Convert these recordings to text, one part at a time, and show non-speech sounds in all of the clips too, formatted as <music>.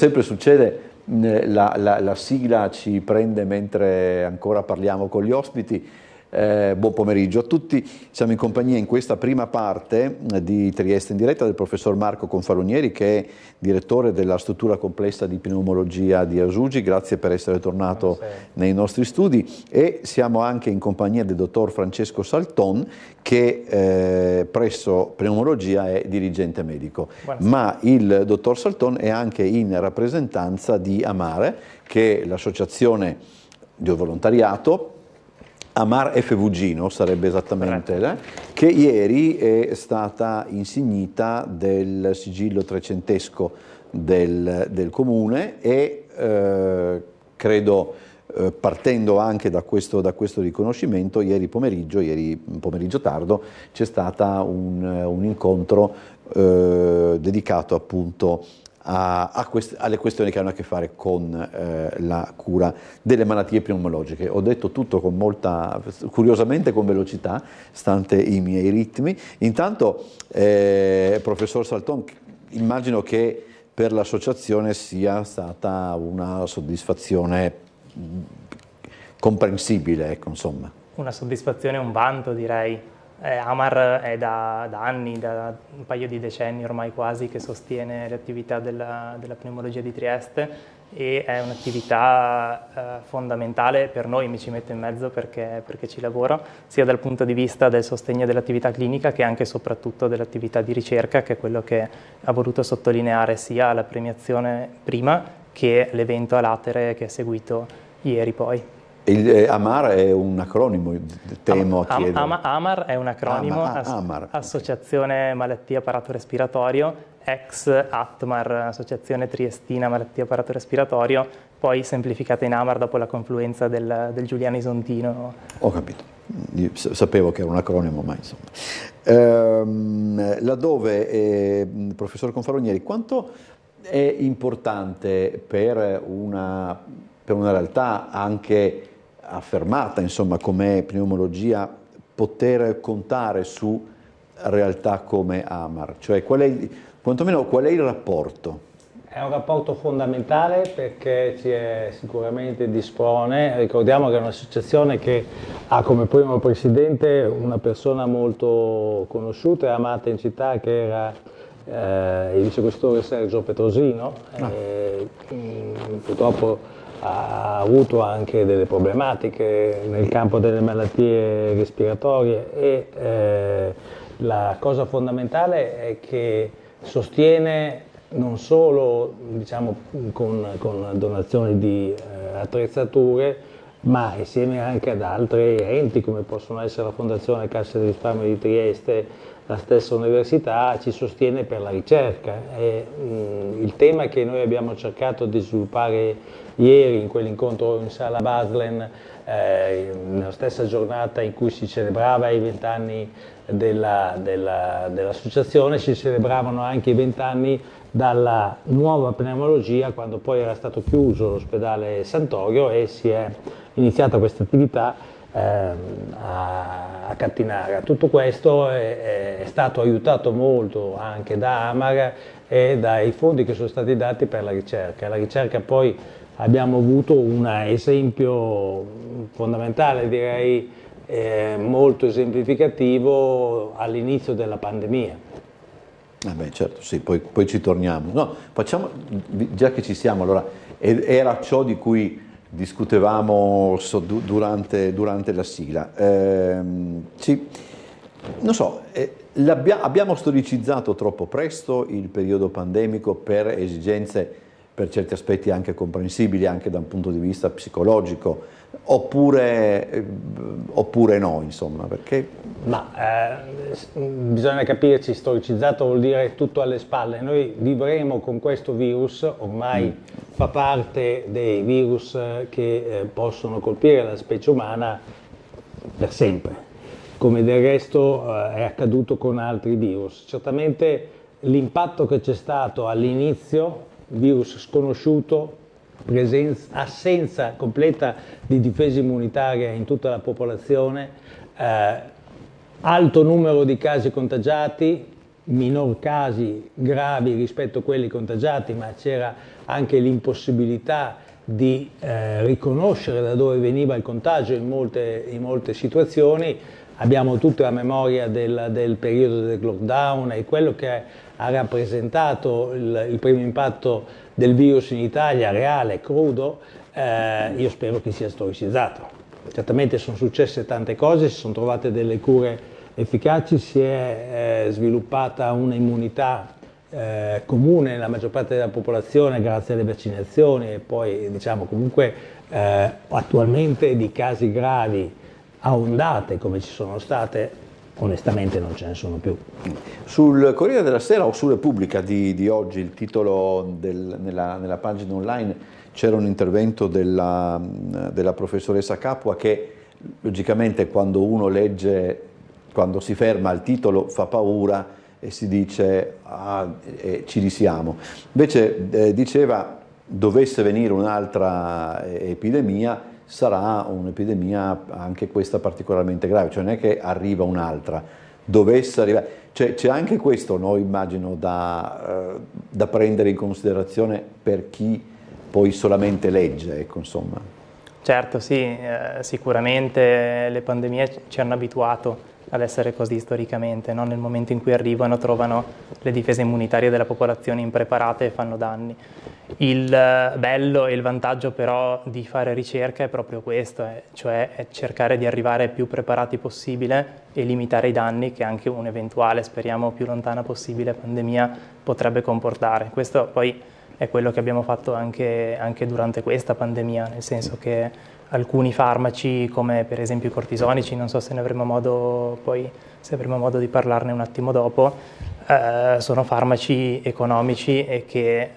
Sempre succede, eh, la, la, la sigla ci prende mentre ancora parliamo con gli ospiti, eh, buon pomeriggio a tutti, siamo in compagnia in questa prima parte eh, di Trieste in diretta del professor Marco Confalonieri che è direttore della struttura complessa di pneumologia di Asugi, grazie per essere tornato nei nostri studi e siamo anche in compagnia del dottor Francesco Salton che eh, presso pneumologia è dirigente medico, Buonasera. ma il dottor Salton è anche in rappresentanza di Amare che è l'associazione di volontariato Amar F. Vugino sarebbe esattamente, eh? che ieri è stata insignita del sigillo trecentesco del, del comune e eh, credo eh, partendo anche da questo, da questo, riconoscimento, ieri pomeriggio, ieri pomeriggio tardo, c'è stato un, un incontro eh, dedicato appunto a, a quest- alle questioni che hanno a che fare con eh, la cura delle malattie pneumologiche. Ho detto tutto con molta, curiosamente con velocità, stante i miei ritmi. Intanto, eh, professor Salton, immagino che per l'associazione sia stata una soddisfazione mm, comprensibile, ecco, insomma. Una soddisfazione, un vanto direi, eh, Amar è da, da, anni, da un paio di decenni ormai quasi, che sostiene le attività della, della pneumologia di Trieste e è un'attività eh, fondamentale per noi, mi ci metto in mezzo perché, perché, ci lavoro, sia dal punto di vista del sostegno dell'attività clinica che anche e soprattutto dell'attività di ricerca, che è quello che ha voluto sottolineare sia la premiazione prima che l'evento a latere che è seguito ieri poi. Il, eh, AMAR è un acronimo, temo a chiedere. Am, am, AMAR è un acronimo, Ama, a, AMAR. Associazione Malattie Apparato Respiratorio, ex ATMAR, Associazione Triestina Malattie Apparato Respiratorio, poi semplificata in AMAR dopo la confluenza del, del Giuliano Isontino. Ho capito. Io sapevo che era un acronimo, ma insomma. Ehm, laddove, eh, professor Confaronieri, quanto è importante per una, per una realtà anche affermata insomma, come pneumologia poter contare su realtà come Amar? Cioè qual è il, quantomeno qual è il rapporto? È un rapporto fondamentale perché ci è sicuramente dispone, ricordiamo che è un'associazione che ha come primo presidente una persona molto conosciuta e amata in città che era eh, il vicequestore Sergio Petrosino, ah. eh, purtroppo ha avuto anche delle problematiche nel campo delle malattie respiratorie e eh, la cosa fondamentale è che sostiene non solo diciamo, con, con, donazioni di eh, attrezzature, ma insieme anche ad altri enti come possono essere la Fondazione Cassa di Risparmio di Trieste, la stessa università ci sostiene per la ricerca. E, mh, mm, il tema che noi abbiamo cercato di sviluppare ieri in quell'incontro in sala Baslen, eh, nella stessa giornata in cui si celebrava i vent'anni dell'associazione, dell si celebravano anche i vent'anni dalla nuova pneumologia quando poi era stato chiuso l'ospedale Santorio e si è iniziata questa attività Ehm, a, a Cattinara. Tutto questo è, è, stato aiutato molto anche da Amar e dai fondi che sono stati dati per la ricerca. La ricerca poi abbiamo avuto un esempio fondamentale, direi eh, molto esemplificativo all'inizio della pandemia. Ah beh, certo, sì, poi, poi ci torniamo. No, facciamo, già che ci siamo, allora, era ciò di cui discutevamo so, du, durante, durante, la sigla. Eh, sì, non so, eh, abbiamo storicizzato troppo presto il periodo pandemico per esigenze per certi aspetti anche comprensibili, anche da un punto di vista psicologico oppure, oppure no, insomma, perché... Ma eh, mm, bisogna capirci, storicizzato vuol dire tutto alle spalle. Noi vivremo con questo virus, ormai mm. fa parte dei virus eh, che eh, possono colpire la specie umana per sempre, come del resto eh, è accaduto con altri virus. Certamente l'impatto che c'è stato all'inizio, virus sconosciuto, presenza, assenza completa di difesa immunitaria in tutta la popolazione, eh, alto numero di casi contagiati, minor casi gravi rispetto a quelli contagiati, ma c'era anche l'impossibilità di eh, riconoscere da dove veniva il contagio in molte, in molte situazioni, abbiamo tutta la memoria del, del, periodo del lockdown e quello che ha rappresentato il, il primo impatto del virus in Italia, reale, crudo, eh, io spero che sia storicizzato. Certamente sono successe tante cose, si sono trovate delle cure efficaci, si è eh, sviluppata un'immunità eh, comune nella maggior parte della popolazione grazie alle vaccinazioni e poi diciamo comunque eh, attualmente di casi gravi a ondate come ci sono state, onestamente non ce ne sono più. Sul Corriere della Sera o su Repubblica di, di oggi, il titolo del, nella, nella, pagina online, c'era un intervento della, della professoressa Capua che logicamente quando uno legge, quando si ferma al titolo fa paura e si dice ah, eh, ci risiamo. Invece eh, diceva dovesse venire un'altra eh, epidemia, sarà un'epidemia anche questa particolarmente grave, cioè non è che arriva un'altra, dovesse arrivare, cioè, c'è anche questo, no, immagino, da, eh, da, prendere in considerazione per chi poi solamente legge, ecco, insomma. Certo, sì, eh, sicuramente le pandemie ci hanno abituato ad essere così storicamente, no? nel momento in cui arrivano trovano le difese immunitarie della popolazione impreparate e fanno danni. Il eh, bello e il vantaggio però di fare ricerca è proprio questo, eh? cioè è cercare di arrivare più preparati possibile e limitare i danni che anche un'eventuale, speriamo più lontana possibile, pandemia potrebbe comportare. Questo poi è quello che abbiamo fatto anche, anche durante questa pandemia, nel senso che alcuni farmaci come per esempio i cortisonici, non so se ne avremo modo poi, se avremo modo di parlarne un attimo dopo, eh, sono farmaci economici e che eh,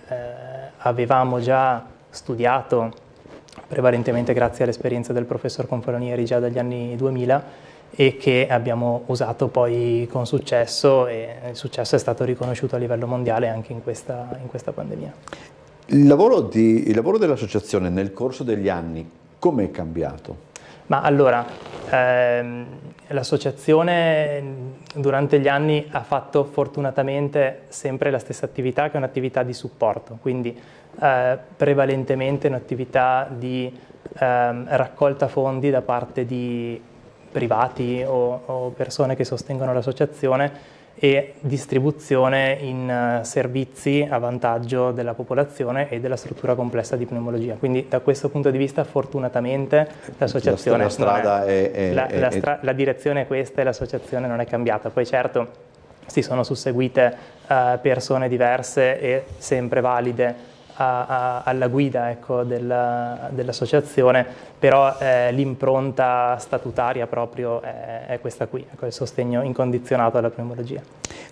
avevamo già studiato prevalentemente grazie all'esperienza del professor Confalonieri già dagli anni 2000 e che abbiamo usato poi con successo e il successo è stato riconosciuto a livello mondiale anche in questa, in questa pandemia. Il lavoro, di, il lavoro dell'associazione nel corso degli anni come è cambiato? Ma allora, ehm, l'associazione durante gli anni ha fatto fortunatamente sempre la stessa attività che è un'attività di supporto, quindi eh, prevalentemente un'attività di ehm, raccolta fondi da parte di privati o, o persone che sostengono l'associazione e distribuzione in eh, servizi a vantaggio della popolazione e della struttura complessa di pneumologia. Quindi da questo punto di vista fortunatamente l'associazione... La, strada è, è, la, è, la, stra la direzione è questa e l'associazione non è cambiata. Poi certo si sono susseguite uh, persone diverse e sempre valide a, a, alla guida ecco, della, dell'associazione, però eh, l'impronta statutaria proprio è, è questa qui, ecco, il sostegno incondizionato alla pneumologia.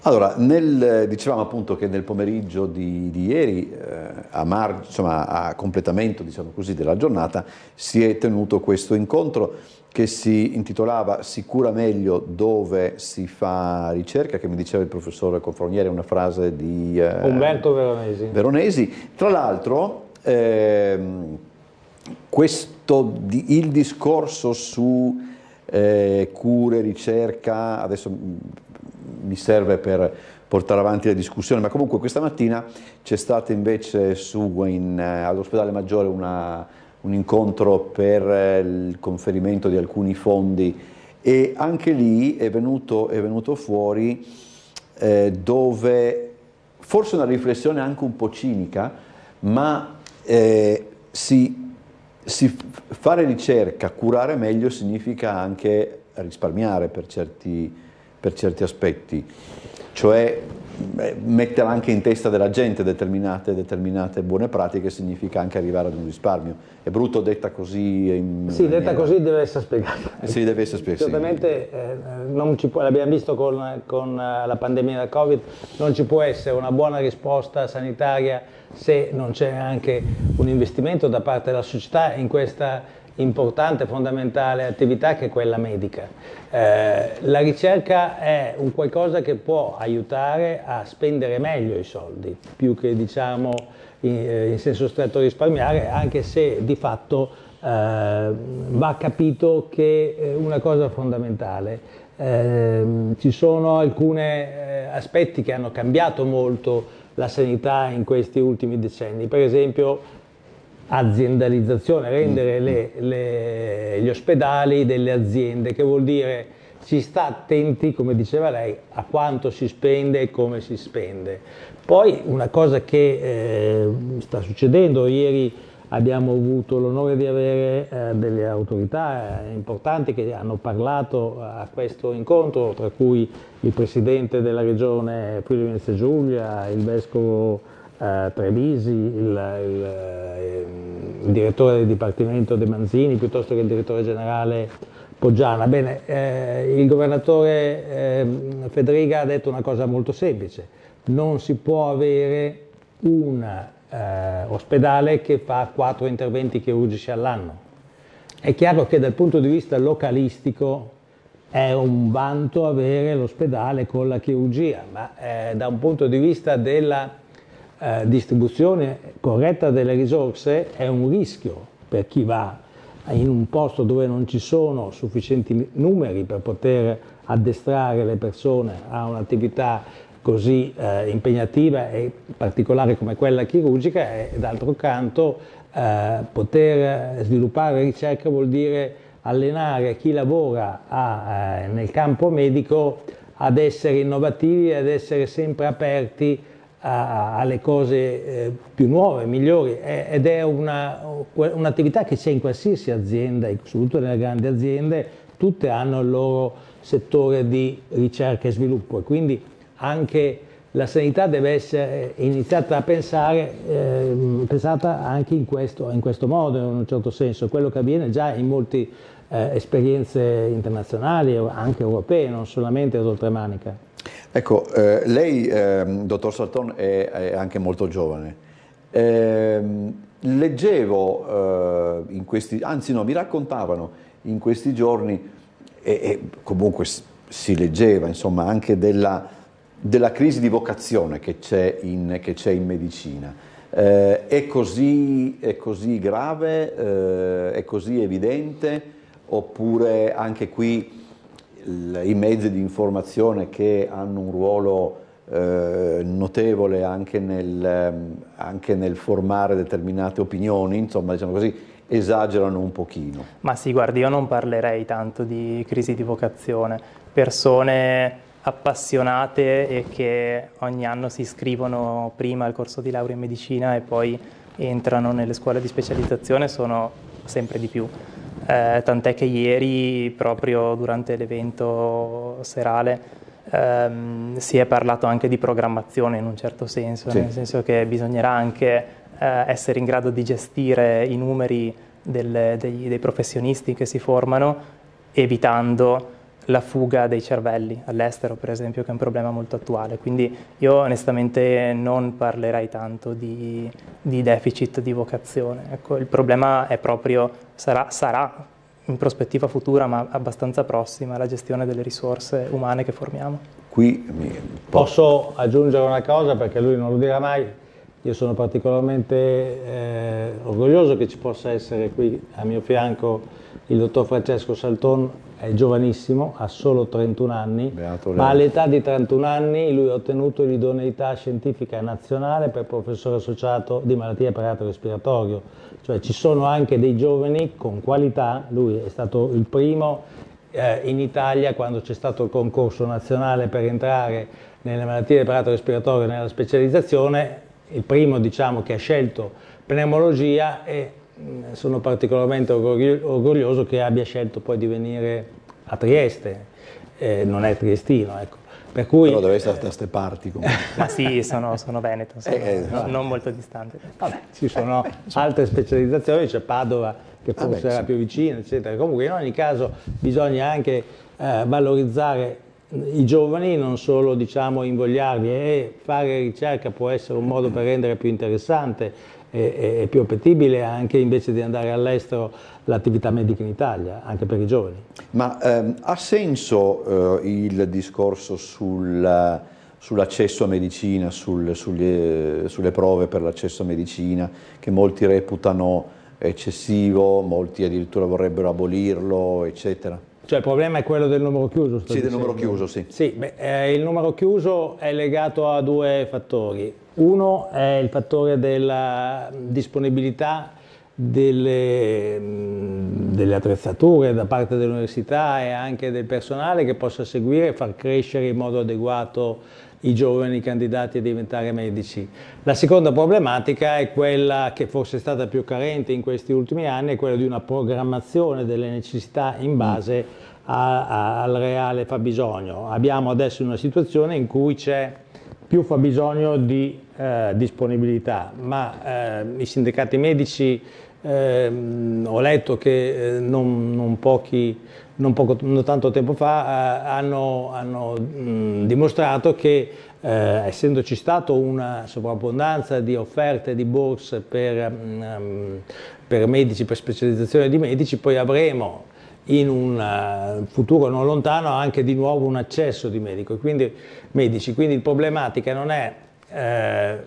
Allora, nel, dicevamo appunto che nel pomeriggio di, di ieri, eh, a, mar, insomma, a, completamento diciamo così, della giornata, si è tenuto questo incontro che si intitolava Sicura meglio dove si fa ricerca, che mi diceva il professore Confroniere, una frase di eh, Umberto Veronesi. Veronesi. Tra l'altro, eh, questo, il discorso su eh, cure, ricerca, adesso mi serve per portare avanti la discussione, ma comunque questa mattina c'è stata invece su, in, eh, all'ospedale maggiore una un incontro per eh, il conferimento di alcuni fondi e anche lì è venuto, è venuto fuori eh, dove forse una riflessione anche un po' cinica, ma eh, si, si fare ricerca, curare meglio significa anche risparmiare per certi, per certi aspetti, cioè beh, anche in testa della gente determinate, determinate, buone pratiche significa anche arrivare ad un risparmio. È brutto detta così? In, sì, maniera... detta così deve essere spiegata. Sì, deve essere spiegata. Certamente sì. eh, può, l'abbiamo visto con, con eh, la pandemia da Covid, non ci può essere una buona risposta sanitaria se non c'è anche un investimento da parte della società in questa importante, fondamentale attività che è quella medica. Eh, la ricerca è un qualcosa che può aiutare a spendere meglio i soldi, più che diciamo in, eh, in senso stretto risparmiare, anche se di fatto eh, va capito che una cosa fondamentale. Eh, ci sono alcuni eh, aspetti che hanno cambiato molto la sanità in questi ultimi decenni. Per esempio aziendalizzazione, mm. rendere le, le, gli ospedali delle aziende, che vuol dire si sta attenti, come diceva lei, a quanto si spende e come si spende. Poi una cosa che eh, sta succedendo, ieri abbiamo avuto l'onore di avere eh, delle autorità eh, importanti che hanno parlato a questo incontro, tra cui il presidente della regione Friuli Venezia Giulia, il vescovo eh, Trevisi, il, il, eh, il, direttore del Dipartimento De Manzini, piuttosto che il direttore generale Poggiana. Bene, eh, il governatore eh, Federica ha detto una cosa molto semplice, non si può avere un eh, ospedale che fa quattro interventi chirurgici all'anno. È chiaro che dal punto di vista localistico è un vanto avere l'ospedale con la chirurgia, ma eh, da un punto di vista della eh, distribuzione corretta delle risorse è un rischio per chi va in un posto dove non ci sono sufficienti numeri per poter addestrare le persone a un'attività così eh, impegnativa e particolare come quella chirurgica e d'altro canto eh, poter sviluppare ricerca vuol dire allenare chi lavora a, eh, nel campo medico ad essere innovativi, ad essere sempre aperti a, alle cose eh, più nuove, migliori ed è un'attività che c'è in qualsiasi azienda, soprattutto nelle grandi aziende, tutte hanno il loro settore di ricerca e sviluppo e quindi anche la sanità deve essere eh, iniziata a pensare, eh, pensata anche in questo, in questo, modo, in un certo senso, quello che avviene già in molte eh, esperienze internazionali, anche europee, non solamente ad Oltremanica. Ecco, eh, lei, eh, dottor Salton, è, è, anche molto giovane. Ehm, eh, leggevo in questi, anzi no, mi raccontavano in questi giorni, e, e comunque si leggeva, insomma, anche della, della crisi di vocazione che c'è in, che c'è in medicina. Eh, è così, è, così, grave, eh, è così evidente, oppure anche qui i mezzi di informazione che hanno un ruolo eh, notevole anche nel, ehm, anche nel, formare determinate opinioni, insomma diciamo così, esagerano un pochino. Ma sì, guardi, io non parlerei tanto di crisi di vocazione, persone appassionate e che ogni anno si iscrivono prima al corso di laurea in medicina e poi entrano nelle scuole di specializzazione sono sempre di più eh, tant'è che ieri, proprio durante l'evento serale, ehm, si è parlato anche di programmazione in un certo senso, sì. nel senso che bisognerà anche eh, essere in grado di gestire i numeri del, dei, dei professionisti che si formano, evitando la fuga dei cervelli all'estero, per esempio, che è un problema molto attuale. Quindi io onestamente non parlerei tanto di, di deficit di vocazione. Ecco, il problema è proprio, sarà, sarà in prospettiva futura, ma abbastanza prossima, la gestione delle risorse umane che formiamo. Qui posso aggiungere una cosa perché lui non lo dirà mai. Io sono particolarmente eh, orgoglioso che ci possa essere qui a mio fianco il dottor Francesco Salton, è giovanissimo, ha solo 31 anni, ma all'età di 31 anni lui ha ottenuto l'idoneità scientifica nazionale per professore associato di malattie apparato respiratorio, cioè ci sono anche dei giovani con qualità, lui è stato il primo eh, in Italia quando c'è stato il concorso nazionale per entrare nelle malattie di apparato respiratorio nella specializzazione, il primo diciamo, che ha scelto pneumologia e Mm, sono particolarmente orgoglioso che abbia scelto poi di venire a Trieste, eh, non è triestino, ecco. Per cui, Però dovresti essere eh, da queste parti <laughs> comunque. Ma sì, sono, sono veneto, sono, eh, no, eh, non molto distante. Vabbè, ci sono altre specializzazioni, c'è Padova che forse ah, era sì. più vicina, eccetera. Comunque in ogni caso bisogna anche eh, valorizzare i giovani, non solo diciamo invogliarli e fare ricerca può essere un modo per rendere più interessante è, è più appetibile anche invece di andare all'estero l'attività medica in Italia, anche per i giovani. Ma ehm, ha senso eh, il discorso sul, sull'accesso a medicina, sul, sugli, eh, sulle prove per l'accesso a medicina, che molti reputano eccessivo, molti addirittura vorrebbero abolirlo, eccetera? Cioè il problema è quello del numero chiuso? Sì, dicendo. del numero chiuso, sì. sì beh, eh, il numero chiuso è legato a due fattori. Uno è il fattore della disponibilità delle, delle, attrezzature da parte dell'università e anche del personale che possa seguire e far crescere in modo adeguato i giovani candidati a diventare medici. La seconda problematica è quella che forse è stata più carente in questi ultimi anni, è quella di una programmazione delle necessità in base a, a, al reale fabbisogno. Abbiamo adesso una situazione in cui c'è più fa bisogno di eh, disponibilità, ma eh, i sindacati medici eh, ho letto che eh, non, non, pochi, non, poco, non, tanto tempo fa eh, hanno, hanno mh, dimostrato che eh, essendoci stata una sovrabbondanza di offerte di borse per, mh, per medici, per specializzazione di medici, poi avremo in un eh, futuro non lontano anche di nuovo un accesso di quindi, medici. Quindi il problematica non è eh,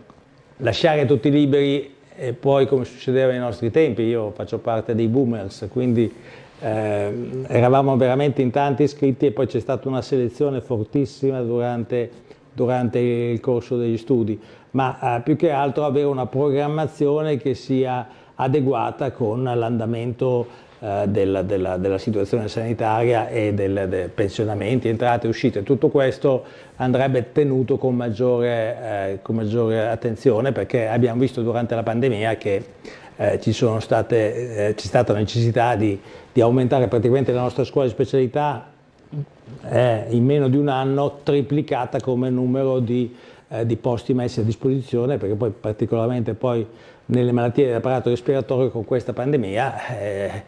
lasciare tutti liberi e poi come succedeva ai nostri tempi, io faccio parte dei boomers, quindi eh, eravamo veramente in tanti iscritti e poi c'è stata una selezione fortissima durante, durante il corso degli studi, ma eh, più che altro avere una programmazione che sia adeguata con l'andamento eh, della, della, della, situazione sanitaria e del, dei pensionamenti, entrate, e uscite, tutto questo andrebbe tenuto con maggiore, eh, con maggiore attenzione perché abbiamo visto durante la pandemia che eh, ci state, eh, c'è stata la necessità di, di aumentare praticamente la nostra scuola di specialità è eh, in meno di un anno triplicata come numero di, eh, di, posti messi a disposizione, perché poi particolarmente poi nelle malattie dell'apparato respiratorio con questa pandemia eh,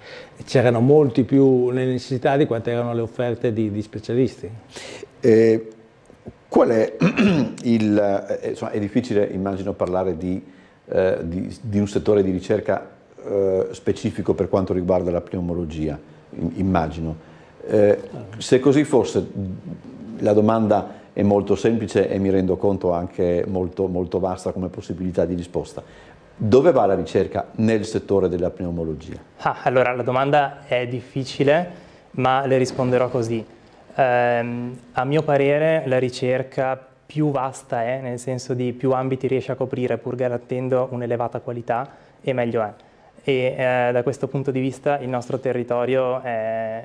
c'erano molti più le necessità di quante erano le offerte di, di specialisti. Eh, qual è <clears throat> il... Eh, insomma, è difficile immagino parlare di, eh, di, di un settore di ricerca eh, specifico per quanto riguarda la pneumologia, immagino. Eh, se così fosse, la domanda è molto semplice e mi rendo conto anche molto, molto vasta come possibilità di risposta. Dove va la ricerca nel settore della pneumologia? Ah, allora, la domanda è difficile, ma le risponderò così. Ehm, a mio parere la ricerca più vasta è, nel senso di più ambiti riesce a coprire pur garantendo un'elevata qualità, e meglio è. E eh, da questo punto di vista il nostro territorio è,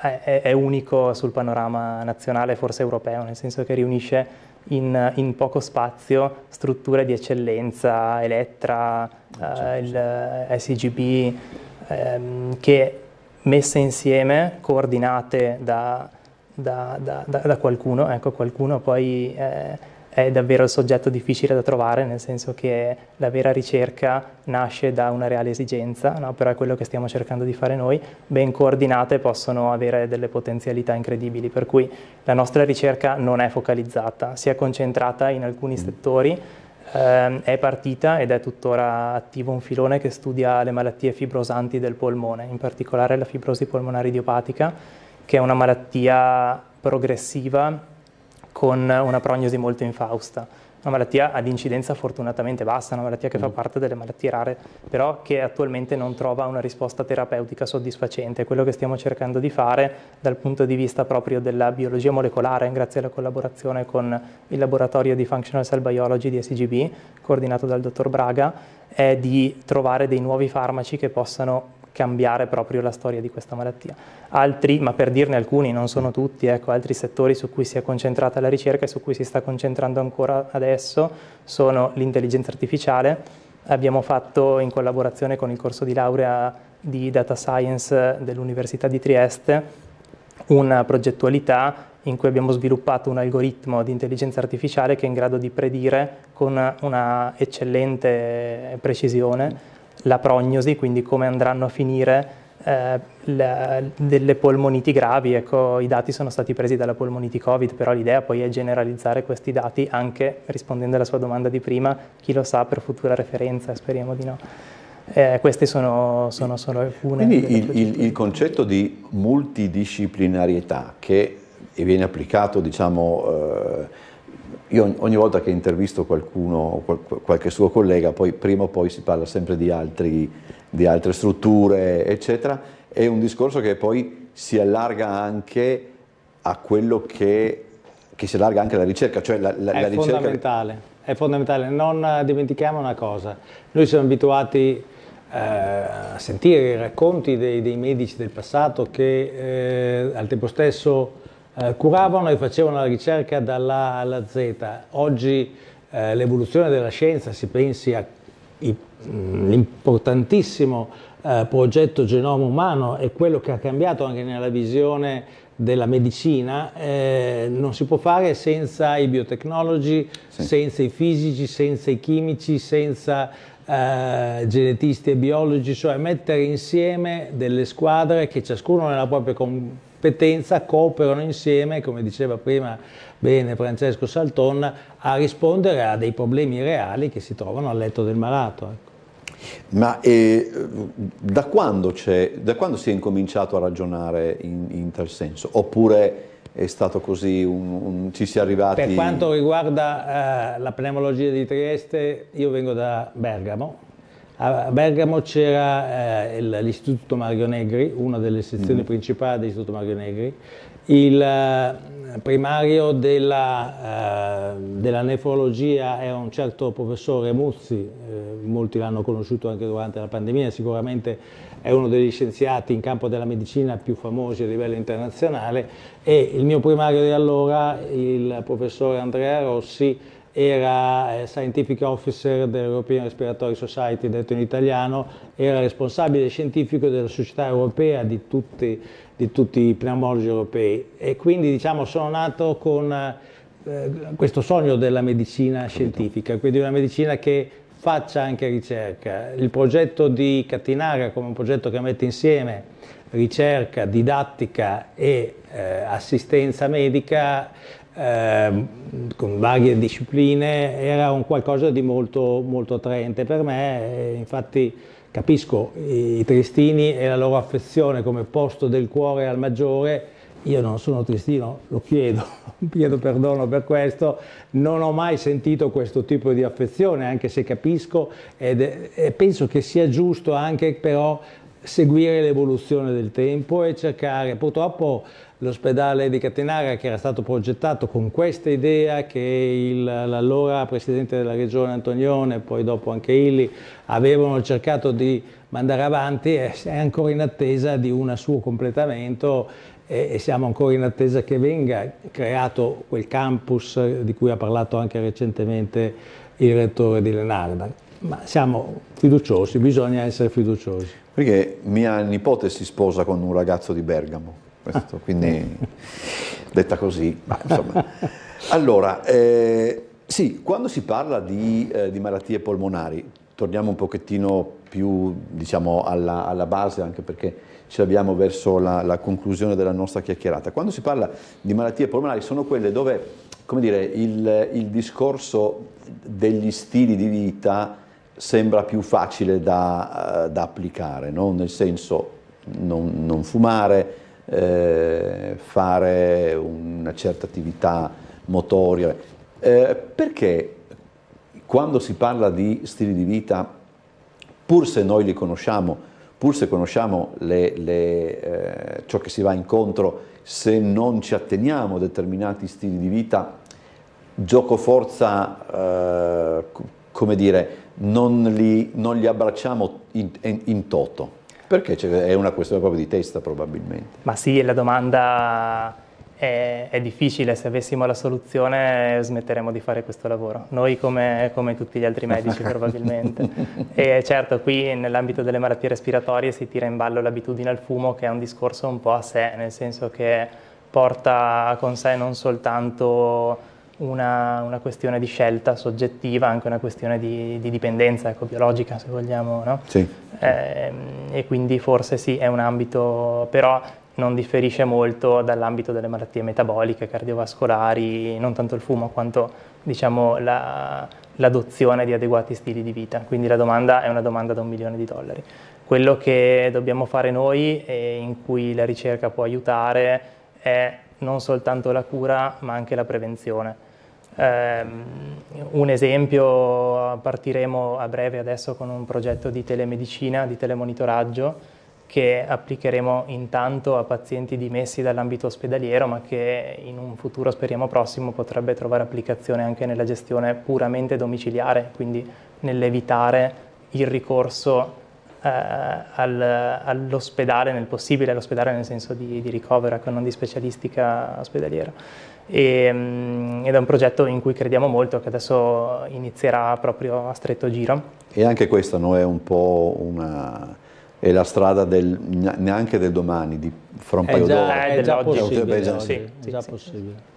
è, è unico sul panorama nazionale, forse europeo, nel senso che riunisce in, in poco spazio strutture di eccellenza, Elettra, eh, certo, il eh, SIGB, ehm, che messe insieme, coordinate da, da, da, da qualcuno, ecco qualcuno poi... Eh, è davvero il soggetto difficile da trovare, nel senso che la vera ricerca nasce da una reale esigenza, no? però è quello che stiamo cercando di fare noi, ben coordinate possono avere delle potenzialità incredibili, per cui la nostra ricerca non è focalizzata, si è concentrata in alcuni mm. settori, ehm, è partita ed è tuttora attivo un filone che studia le malattie fibrosanti del polmone, in particolare la fibrosi polmonare idiopatica, che è una malattia progressiva con una prognosi molto infausta. Una malattia ad incidenza fortunatamente bassa, una malattia che fa mm. parte delle malattie rare, però che attualmente non trova una risposta terapeutica soddisfacente. Quello che stiamo cercando di fare dal punto di vista proprio della biologia molecolare, grazie alla collaborazione con il laboratorio di Functional Cell Biology di SGB, coordinato dal dottor Braga, è di trovare dei nuovi farmaci che possano cambiare proprio la storia di questa malattia. Altri, ma per dirne alcuni, non sono tutti, ecco, altri settori su cui si è concentrata la ricerca e su cui si sta concentrando ancora adesso sono l'intelligenza artificiale. Abbiamo fatto in collaborazione con il corso di laurea di Data Science dell'Università di Trieste una progettualità in cui abbiamo sviluppato un algoritmo di intelligenza artificiale che è in grado di predire con una eccellente precisione la prognosi, quindi come andranno a finire eh, le, delle polmoniti gravi. Ecco, i dati sono stati presi dalla polmoniti Covid, però l'idea poi è generalizzare questi dati anche, rispondendo alla sua domanda di prima, chi lo sa per futura referenza, speriamo di no. Eh, queste sono, sono, solo alcune. Quindi il, il, il, concetto di multidisciplinarietà che viene applicato, diciamo... Eh, io ogni volta che intervisto qualcuno, qualche suo collega, poi prima o poi si parla sempre di, altri, di altre strutture, eccetera, è un discorso che poi si allarga anche a quello che, che si allarga anche alla ricerca. Cioè la, la, è la ricerca... fondamentale, è fondamentale. Non dimentichiamo una cosa, noi siamo abituati eh, a sentire i racconti dei, dei medici del passato che eh, al tempo stesso eh, curavano e facevano la ricerca dall'A alla Z. Oggi eh, l'evoluzione della scienza, si pensi all'importantissimo mm, eh, progetto genoma umano e quello che ha cambiato anche nella visione della medicina, eh, non si può fare senza i biotecnologi, sì. senza i fisici, senza i chimici, senza eh, genetisti e biologi, cioè mettere insieme delle squadre che ciascuno nella propria com competenza cooperano insieme, come diceva prima bene Francesco Salton, a rispondere a dei problemi reali che si trovano al letto del malato. Ecco. Ma eh, da, quando da, quando si è incominciato a ragionare in, in tal senso? Oppure è stato così, un, un, ci si è arrivati... Per quanto riguarda eh, la pneumologia di Trieste, io vengo da Bergamo, a Bergamo c'era eh, l'Istituto Mario Negri, una delle sezioni mm. principali dell'Istituto Mario Negri, il eh, primario della, eh, della, nefrologia era un certo professore Muzzi, eh, molti l'hanno conosciuto anche durante la pandemia, sicuramente è uno degli scienziati in campo della medicina più famosi a livello internazionale e il mio primario di allora, il professore Andrea Rossi, era eh, Scientific Officer dell'European Respiratory Society, detto in italiano, era responsabile scientifico della società europea di tutti, di tutti i pneumologi europei e quindi diciamo, sono nato con eh, questo sogno della medicina scientifica, quindi una medicina che faccia anche ricerca. Il progetto di Cattinaga come un progetto che mette insieme ricerca, didattica e eh, assistenza medica eh, con varie discipline, era un qualcosa di molto, molto attraente per me, infatti capisco i Tristini e la loro affezione come posto del cuore al maggiore, io non sono tristino, lo chiedo, <laughs> chiedo perdono per questo, non ho mai sentito questo tipo di affezione, anche se capisco e penso che sia giusto anche però seguire l'evoluzione del tempo e cercare, purtroppo l'ospedale di Catenara che era stato progettato con questa idea che il, l'allora presidente della regione Antonione, poi dopo anche Illi, avevano cercato di mandare avanti è ancora in attesa di un suo completamento e, e siamo ancora in attesa che venga creato quel campus di cui ha parlato anche recentemente il rettore di Lenarda ma siamo fiduciosi, bisogna essere fiduciosi. Perché mia nipote si sposa con un ragazzo di Bergamo. Questo, quindi detta così, ma insomma. Allora, eh, sì, quando si parla di, eh, di, malattie polmonari, torniamo un pochettino più diciamo, alla, alla base, anche perché ci abbiamo verso la, la, conclusione della nostra chiacchierata. Quando si parla di malattie polmonari sono quelle dove come dire, il, il discorso degli stili di vita sembra più facile da, eh, da applicare, no? nel senso non, non fumare, eh, fare una certa attività motoria. Eh, perché quando si parla di stili di vita, pur se noi li conosciamo, pur se conosciamo le, le, eh, ciò che si va incontro, se non ci atteniamo a determinati stili di vita, gioco forza, eh, come dire, non li, non li abbracciamo in, in, in toto. Perché è una questione proprio di testa probabilmente. Ma sì, la domanda è, è difficile, se avessimo la soluzione smetteremmo di fare questo lavoro, noi come, come tutti gli altri medici <laughs> probabilmente. e certo qui nell'ambito delle malattie respiratorie si tira in ballo l'abitudine al fumo che è un discorso un po' a sé, nel senso che porta con sé non soltanto una, una, questione di scelta soggettiva, anche una questione di, di dipendenza ecco, biologica, se vogliamo. No? Sì. Eh, e quindi forse sì, è un ambito, però non differisce molto dall'ambito delle malattie metaboliche, cardiovascolari, non tanto il fumo quanto diciamo, la, l'adozione di adeguati stili di vita. Quindi la domanda è una domanda da un milione di dollari. Quello che dobbiamo fare noi e in cui la ricerca può aiutare è non soltanto la cura ma anche la prevenzione Ehm, un esempio, partiremo a breve adesso con un progetto di telemedicina, di telemonitoraggio, che applicheremo intanto a pazienti dimessi dall'ambito ospedaliero, ma che in un futuro, speriamo prossimo, potrebbe trovare applicazione anche nella gestione puramente domiciliare, quindi nell'evitare il ricorso eh, al, all'ospedale nel possibile, all'ospedale nel senso di, di ricovero, ecco, non di specialistica ospedaliera e, mm, ed è un progetto in cui crediamo molto che adesso inizierà proprio a stretto giro. E anche questa no, è un po' una, è la strada del, neanche del domani, di, fra un paio già, d'ore. È, è già possibile. È già, sì, sì, già sì. possibile.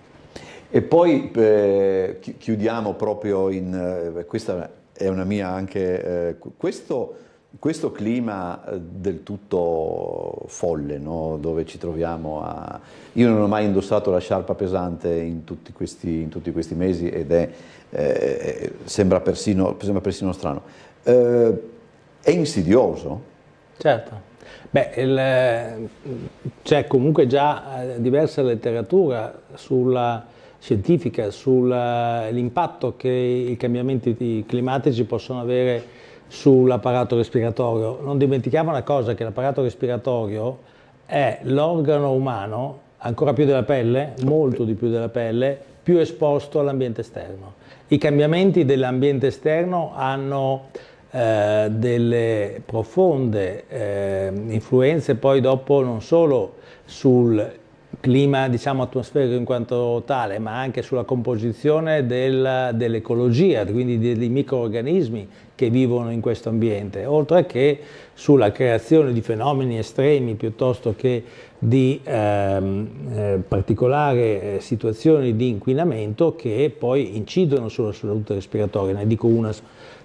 E poi eh, chiudiamo proprio in, eh, questa è una mia anche, eh, questo questo clima eh, del tutto folle, no? dove ci troviamo a... Io non ho mai indossato la sciarpa pesante in tutti questi, in tutti questi mesi ed è, eh, eh sembra, persino, sembra, persino, strano. Eh, è insidioso? Certo. Beh, il, eh, c'è comunque già diversa letteratura sulla scientifica sull'impatto che i cambiamenti climatici possono avere sull'apparato respiratorio. Non dimentichiamo una cosa, che l'apparato respiratorio è l'organo umano, ancora più della pelle, molto di più della pelle, più esposto all'ambiente esterno. I cambiamenti dell'ambiente esterno hanno eh, delle profonde eh, influenze poi dopo non solo sul clima diciamo atmosferico in quanto tale, ma anche sulla composizione del, dell'ecologia, quindi dei, dei microorganismi che vivono in questo ambiente, oltre che sulla creazione di fenomeni estremi piuttosto che di ehm, eh, particolari eh, situazioni di inquinamento che poi incidono sulla salute respiratoria. Ne dico una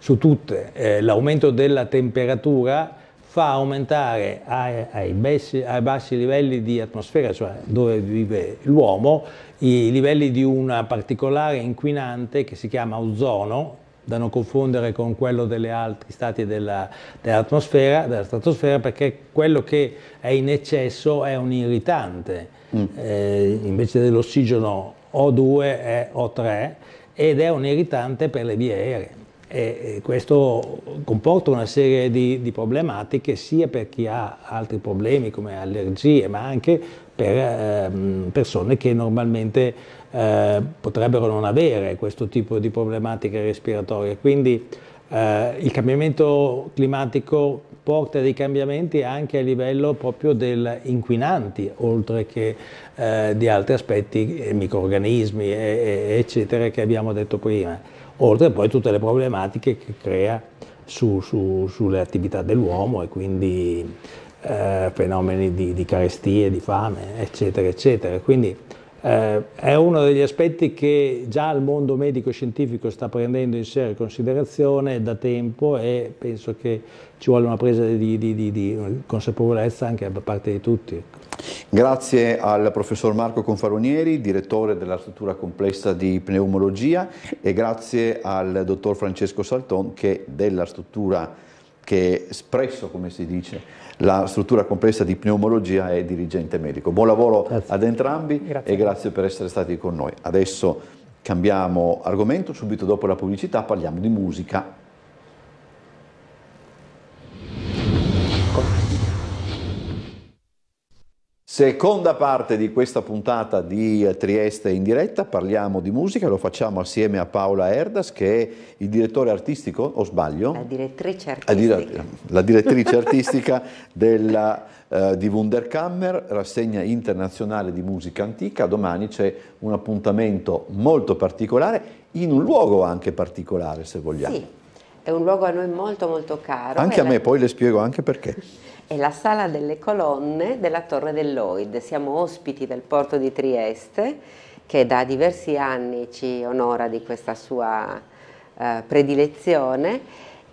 su tutte, eh, l'aumento della temperatura fa aumentare ai, ai, bassi, ai, bassi, livelli di atmosfera, cioè dove vive l'uomo, i livelli di una particolare inquinante che si chiama ozono, da non confondere con quello degli altri stati della, dell'atmosfera, della stratosfera, perché quello che è in eccesso è un irritante, mm. eh, invece dell'ossigeno O2 è O3 ed è un irritante per le vie aeree. E, questo comporta una serie di, di problematiche sia per chi ha altri problemi come allergie, ma anche per eh, persone che normalmente eh, potrebbero non avere questo tipo di problematiche respiratorie. Quindi eh, il cambiamento climatico porta dei cambiamenti anche a livello proprio degli inquinanti, oltre che eh, di altri aspetti, eh, microorganismi, eccetera, che abbiamo detto prima, oltre poi tutte le problematiche che crea su, su, sulle attività dell'uomo e quindi eh, fenomeni di, di, carestie, di fame, eccetera, eccetera. Quindi eh, è uno degli aspetti che già il mondo medico-scientifico sta prendendo in seria considerazione da tempo e penso che ci vuole una presa di, di, di consapevolezza anche da parte di tutti. Grazie al professor Marco Confaronieri, direttore della struttura complessa di pneumologia e grazie al dottor Francesco Salton che della struttura che è espresso, come si dice, la struttura complessa di pneumologia e dirigente medico. Buon lavoro grazie. ad entrambi grazie. e grazie per essere stati con noi. Adesso cambiamo argomento, subito dopo la pubblicità parliamo di musica Seconda parte di questa puntata di Trieste in diretta, parliamo di musica, lo facciamo assieme a Paola Erdas che è il direttore artistico, o sbaglio? La direttrice artistica. La direttrice <laughs> artistica della, eh, di Wunderkammer, rassegna internazionale di musica antica. Domani c'è un appuntamento molto particolare, in un luogo anche particolare se vogliamo. Sì è un luogo a noi molto molto caro. Anche a la... me, poi le spiego anche perché. <laughs> È la sala delle colonne della Torre dell'Oid, siamo ospiti del porto di Trieste che da diversi anni ci onora di questa sua eh, predilezione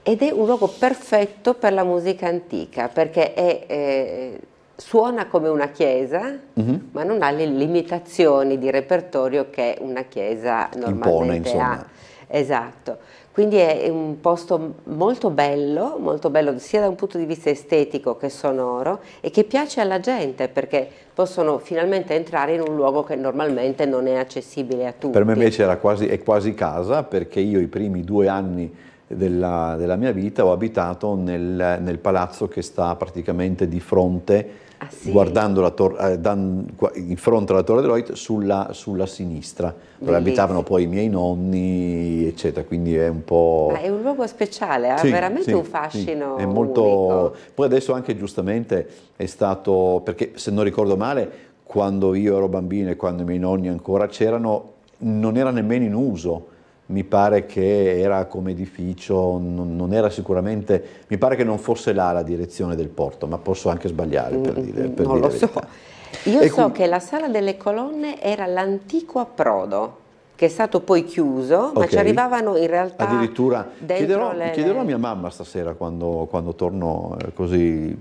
ed è un luogo perfetto per la musica antica perché è... Eh, suona come una chiesa, mm-hmm. ma non ha le limitazioni di repertorio che una chiesa normalmente Impone, ha. Esatto. Quindi è un posto molto bello, molto bello sia da un punto di vista estetico che sonoro e che piace alla gente perché possono finalmente entrare in un luogo che normalmente non è accessibile a tutti. Per me invece quasi, è quasi casa perché io i primi due anni della, della mia vita ho abitato nel, nel palazzo che sta praticamente di fronte Ah, sì. guardando la torre, eh, in fronte alla torre Deloitte sulla, sulla sinistra, dove abitavano poi i miei nonni, eccetera, quindi è un po'... Ma è un luogo speciale, ha sì, veramente sì, un fascino È molto... Unico. Poi adesso anche giustamente è stato, perché se non ricordo male, quando io ero bambino e quando i miei nonni ancora c'erano, non era nemmeno in uso mi pare che era come edificio, non, non, era sicuramente, mi pare che non fosse là la direzione del porto, ma posso anche sbagliare per mm, dire. Per non dire lo so. Io e so com- che la sala delle colonne era l'antico approdo che è stato poi chiuso, okay. ma ci arrivavano in realtà addirittura chiederò, le... chiederò, a mia mamma stasera quando, quando torno eh, così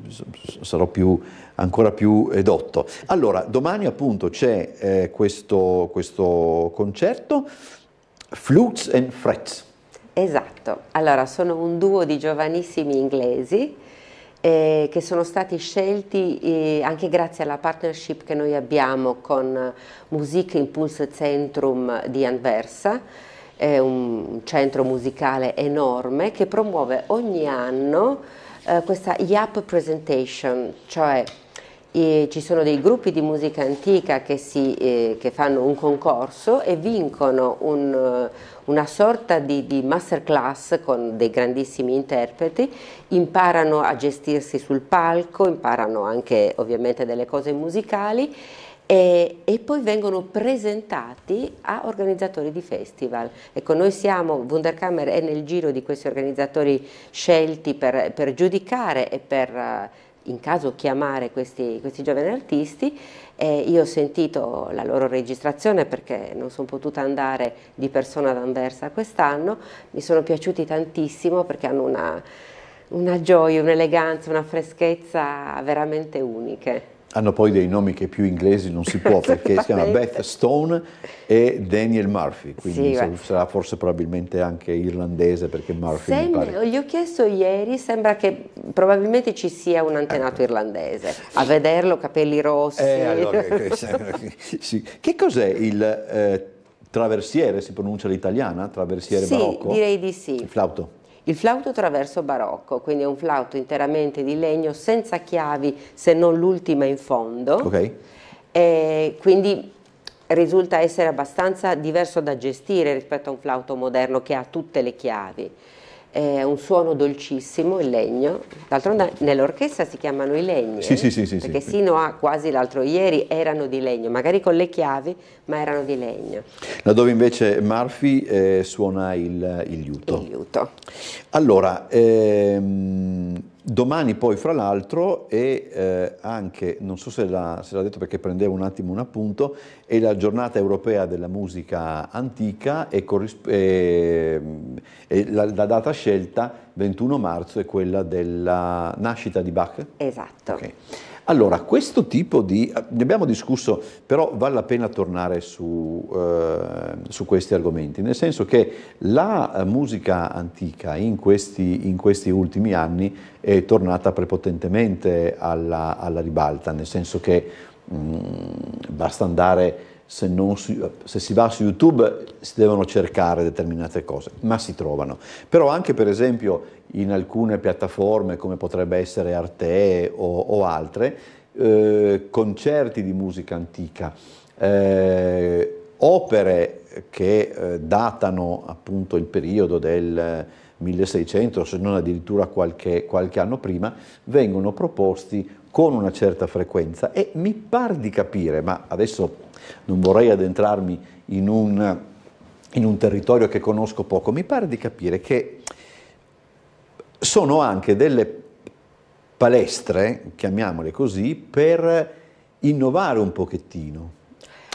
sarò più, ancora più edotto. Allora, domani appunto c'è eh, questo, questo concerto Flutes and Frets. Esatto, allora sono un duo di giovanissimi inglesi eh, che sono stati scelti eh, anche grazie alla partnership che noi abbiamo con Music Impulse Centrum di Anversa, è un centro musicale enorme che promuove ogni anno eh, questa YAP Presentation, cioè eh, ci sono dei gruppi di musica antica che, si, eh, che fanno un concorso e vincono un, eh, una sorta di, di, masterclass con dei grandissimi interpreti, imparano a gestirsi sul palco, imparano anche ovviamente delle cose musicali e, e poi vengono presentati a organizzatori di festival. Ecco, noi siamo, Wunderkammer è nel giro di questi organizzatori scelti per, per giudicare e per eh, in caso chiamare questi, questi giovani artisti. Eh, io ho sentito la loro registrazione perché non sono potuta andare di persona ad Anversa quest'anno, mi sono piaciuti tantissimo perché hanno una, una gioia, un'eleganza, una freschezza veramente uniche hanno poi dei nomi che più inglesi non si può <laughs> perché si chiama Beth Stone e Daniel Murphy, quindi sì, sarà forse probabilmente anche irlandese perché Murphy Se pare... gli ho chiesto ieri, sembra che probabilmente ci sia un antenato ecco. irlandese, a vederlo capelli rossi. Eh, allora, <laughs> sì. Che cos'è il eh, traversiere, si pronuncia l'italiana, traversiere sì, barocco? Sì, direi di sì. Il flauto. Il flauto traverso barocco, quindi è un flauto interamente di legno senza chiavi se non l'ultima in fondo. Okay. E quindi risulta essere abbastanza diverso da gestire rispetto a un flauto moderno che ha tutte le chiavi è un suono dolcissimo, il legno. D'altronde nell'orchestra si chiamano i legni, sì, eh? sì, sì, sì, perché sì. sino a quasi l'altro ieri erano di legno, magari con le chiavi, ma erano di legno. Laddove invece Murphy eh, suona il, il liuto. Il liuto. Allora, ehm, Domani poi, fra l'altro, è eh, anche, non so se l'ha, detto perché prendevo un attimo un appunto, è la giornata europea della musica antica e, e, e la, la, data scelta, 21 marzo, è quella della nascita di Bach? Esatto. Okay. Allora, questo tipo di... ne abbiamo discusso, però vale la pena tornare su, eh, su questi argomenti, nel senso che la eh, musica antica in questi, in questi ultimi anni è tornata prepotentemente alla, alla ribalta, nel senso che mh, mm, basta andare se, su, se, si va su YouTube si devono cercare determinate cose, ma si trovano. Però anche per esempio in alcune piattaforme come potrebbe essere Arte o, o altre, eh, concerti di musica antica, eh, opere che eh, datano appunto il periodo del 1600, se non addirittura qualche, qualche anno prima, vengono proposti con una certa frequenza e mi par di capire, ma adesso non vorrei addentrarmi in un, in un territorio che conosco poco, mi pare di capire che sono anche delle palestre, chiamiamole così, per innovare un pochettino.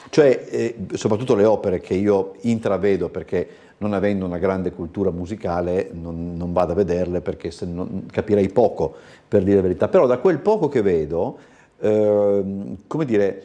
Cioè, eh, soprattutto le opere che io intravedo, perché non avendo una grande cultura musicale non, non vado a vederle perché non, capirei poco, per dire la verità. Però da quel poco che vedo, eh, come dire,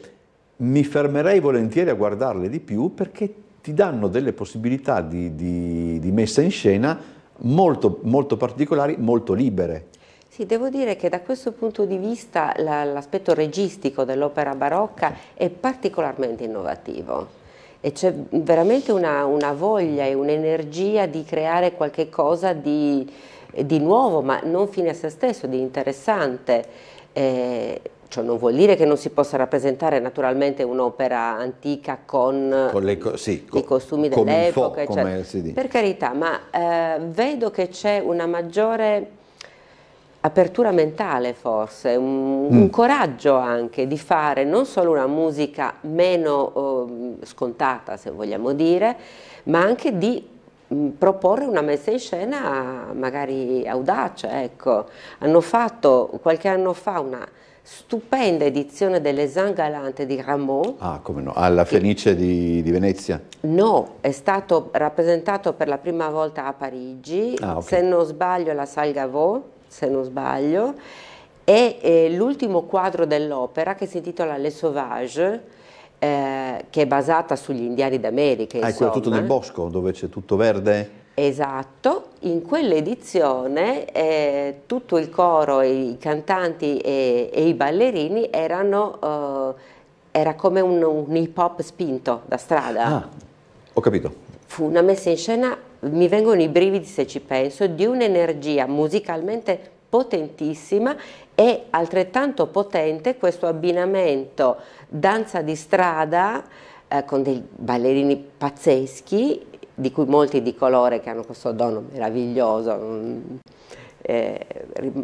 mi fermerei volentieri a guardarle di più perché ti danno delle possibilità di, di, di messa in scena molto, molto particolari, molto libere. Sì, devo dire che da questo punto di vista l'aspetto registico dell'opera barocca è particolarmente innovativo e c'è veramente una, una, voglia e un'energia di creare qualcosa di, di, nuovo, ma non fine a se stesso, di interessante. Eh, Ciò cioè, non vuol dire che non si possa rappresentare naturalmente un'opera antica con, con co sì, co i costumi dell'epoca, per carità, ma eh, vedo che c'è una maggiore apertura mentale forse, un, mm. un, coraggio anche di fare non solo una musica meno eh, scontata se vogliamo dire, ma anche di mm, proporre una messa in scena magari audace. Ecco. Hanno fatto qualche anno fa una stupenda edizione delle Galante di Rameau. Ah, come no, alla Fenice di, di, Venezia? No, è stato rappresentato per la prima volta a Parigi, ah, okay. se non sbaglio la Salle Salgavo, se non sbaglio, e eh, l'ultimo quadro dell'opera che si intitola Les Sauvages, eh, che è basata sugli indiani d'America. Ah, è quello tutto nel bosco dove c'è tutto verde? Esatto, in quell'edizione eh, tutto il coro, i cantanti e, e i ballerini erano, eh, era come un, un, hip hop spinto da strada. Ah, ho capito. Fu una messa in scena, mi vengono i brividi se ci penso, di un'energia musicalmente potentissima e altrettanto potente questo abbinamento danza di strada eh, con dei ballerini pazzeschi di cui molti di colore che hanno questo dono meraviglioso, mm, eh,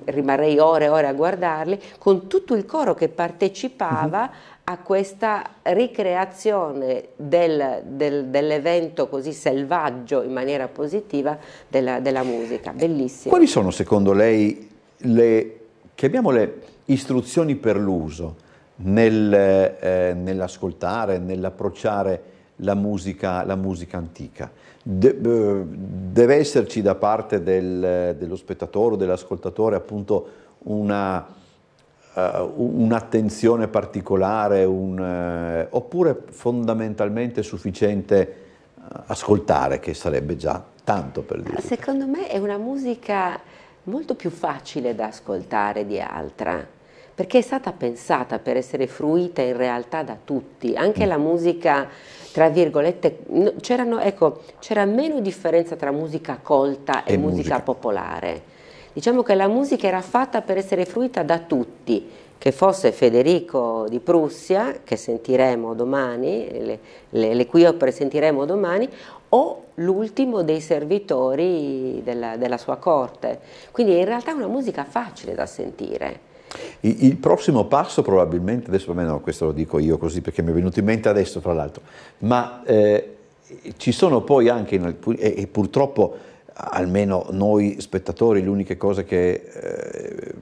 rimarrei ore e ore a guardarli, con tutto il coro che partecipava mhm. a questa ricreazione del, del, dell'evento così selvaggio in maniera positiva della, della musica, bellissimo. Quali sono secondo lei le, chiamiamole, istruzioni per l'uso nel, eh, nell'ascoltare, nell'approcciare la musica, la musica antica. De, eh, deve esserci da parte del, dello spettatore dell'ascoltatore appunto una, uh, un'attenzione particolare, un, uh, oppure fondamentalmente sufficiente ascoltare, che sarebbe già tanto per dire. Secondo me è una musica molto più facile da ascoltare di altra perché è stata pensata per essere fruita in realtà da tutti, anche la musica tra virgolette, ecco, c'era ecco, meno differenza tra musica colta e, e musica, musica popolare. Diciamo che la musica era fatta per essere fruita da tutti, che fosse Federico di Prussia, che sentiremo domani, le, le, le cui opere sentiremo domani, o l'ultimo dei servitori della, della sua corte. Quindi in realtà è una musica facile da sentire il prossimo passo probabilmente, adesso almeno questo lo dico io così perché mi è venuto in mente adesso fra l'altro, ma eh, ci sono poi anche, alcuni, e, e, purtroppo almeno noi spettatori, l'unica cosa che eh,